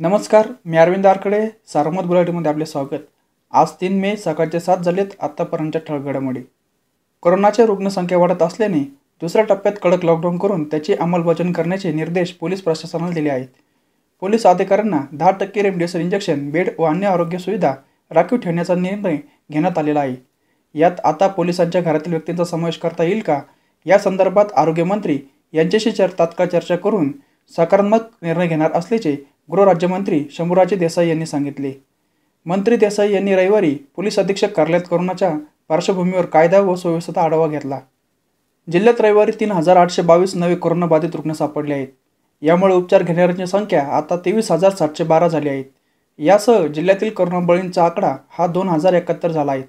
नमस्कार मी अरविंद आरकडे सारमत बुलाटीमध्ये आपले स्वागत आज तीन मे सकाळचे सात झालेत आत्तापर्यंतच्या ठळगडामुळे कोरोनाच्या रुग्णसंख्या वाढत असल्याने दुसऱ्या टप्प्यात कडक लॉकडाऊन करून त्याची अंमलबजावणी करण्याचे निर्देश पोलीस प्रशासनाला दिले आहेत पोलीस अधिकाऱ्यांना दहा टक्के रेमडेसिवीर इंजेक्शन बेड व अन्य आरोग्य सुविधा राखीव ठेवण्याचा निर्णय घेण्यात आलेला आहे यात आता पोलिसांच्या घरातील व्यक्तींचा समावेश करता येईल का या संदर्भात आरोग्यमंत्री यांच्याशी चर्चा तात्काळ चर्चा करून सकारात्मक निर्णय घेणार असल्याचे गृहराज्यमंत्री शंभूराजे देसाई यांनी सांगितले मंत्री देसाई यांनी रविवारी पोलीस अधीक्षक कार्यालयात कोरोनाच्या पार्श्वभूमीवर कायदा व सुव्यवस्थेचा आढावा घेतला जिल्ह्यात रविवारी तीन हजार आठशे बावीस नवे कोरोनाबाधित रुग्ण सापडले आहेत यामुळे उपचार घेणाऱ्यांची संख्या आता तेवीस हजार सातशे बारा झाली आहे यासह जिल्ह्यातील बळींचा आकडा हा दोन हजार एकाहत्तर झाला आहे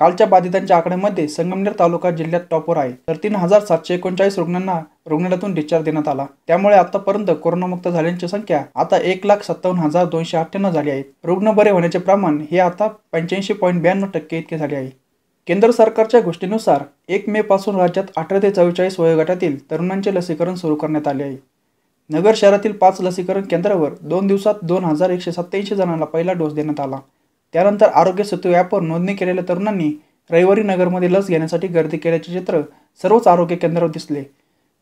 कालच्या बाधितांच्या आकड्यामध्ये संगमनेर तालुका जिल्ह्यात टॉपवर आहे तर तीन हजार सातशे एकोणचाळीस रुग्णांना रुग्णालयातून डिस्चार्ज देण्यात आला त्यामुळे आतापर्यंत कोरोनामुक्त झाल्यांची संख्या आता एक लाख सत्तावन्न हजार दोनशे अठ्ठ्याण्णव झाली आहे रुग्ण बरे होण्याचे प्रमाण हे आता पंच्याऐंशी पॉईंट ब्याण्णव टक्के इतके झाले आहे केंद्र सरकारच्या गोष्टीनुसार एक मे पासून राज्यात अठरा ते चव्वेचाळीस वयोगटातील तरुणांचे लसीकरण सुरू करण्यात आले आहे नगर शहरातील पाच लसीकरण केंद्रावर दोन दिवसात दोन हजार एकशे सत्त्याऐंशी जणांना पहिला डोस देण्यात आला त्यानंतर आरोग्य सेतू ॲपवर नोंदणी केलेल्या तरुणांनी रविवारी नगरमध्ये लस घेण्यासाठी गर्दी केल्याचे चित्र सर्वच आरोग्य केंद्रावर दिसले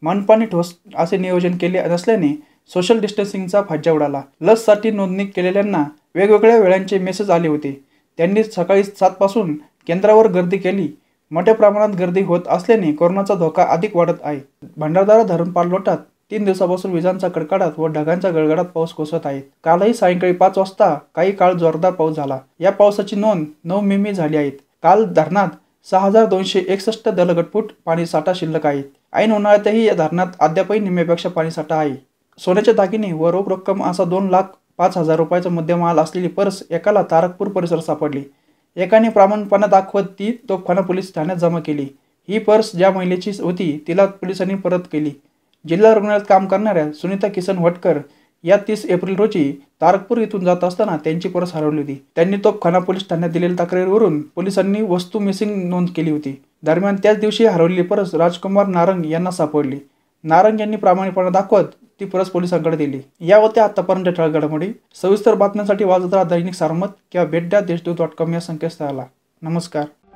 मनपाने ठोस असे नियोजन केले नसल्याने सोशल डिस्टन्सिंगचा फज्जा उडाला लससाठी नोंदणी केलेल्यांना वेगवेगळ्या वेळांचे मेसेज आले होते त्यांनी सकाळी सातपासून केंद्रावर गर्दी केली मोठ्या प्रमाणात गर्दी होत असल्याने कोरोनाचा धोका अधिक वाढत आहे भंडारदारा धरण लोटात तीन दिवसापासून विजांचा कडकडाट व ढगांच्या गडगडात पाऊस कोसळत आहेत कालही सायंकाळी पाच वाजता काही काळ जोरदार पाऊस झाला या पावसाची नोंद नऊ मिमी झाली आहेत काल धरणात सहा हजार दोनशे एकसष्ट दलगटफूट साठा शिल्लक आहे ऐन उन्हाळ्यातही या धरणात अद्यापही निम्म्यापेक्षा पाणीसाठा आहे सोन्याच्या दागिने व रोख रक्कम असा दोन लाख पाच हजार रुपयाचा मध्यमाल असलेली पर्स एकाला तारकपूर परिसर सापडली एकाने प्रामाणिकपणा दाखवत ती तोफखाना पोलीस ठाण्यात जमा केली ही पर्स ज्या महिलेची होती तिला पोलिसांनी परत केली जिल्हा रुग्णालयात काम करणाऱ्या सुनीता किसन वटकर या तीस एप्रिल रोजी तारकपूर येथून जात असताना त्यांची परस हरवली होती त्यांनी खाना पोलीस ठाण्यात दिलेल्या तक्रारीवरून पोलिसांनी वस्तू मिसिंग नोंद केली होती दरम्यान त्याच दिवशी हरवलेली परस राजकुमार नारंग यांना सापडली नारंग यांनी प्रामाणिकपणा दाखवत ती परस पोलिसांकडे दिली या होत्या आतापर्यंत ठळक घडामोडी सविस्तर बातम्यांसाठी वाजत राहा दैनिक सारमत किंवा बेड्या देशदूत डॉट कॉम या संकेतस्थळाला नमस्कार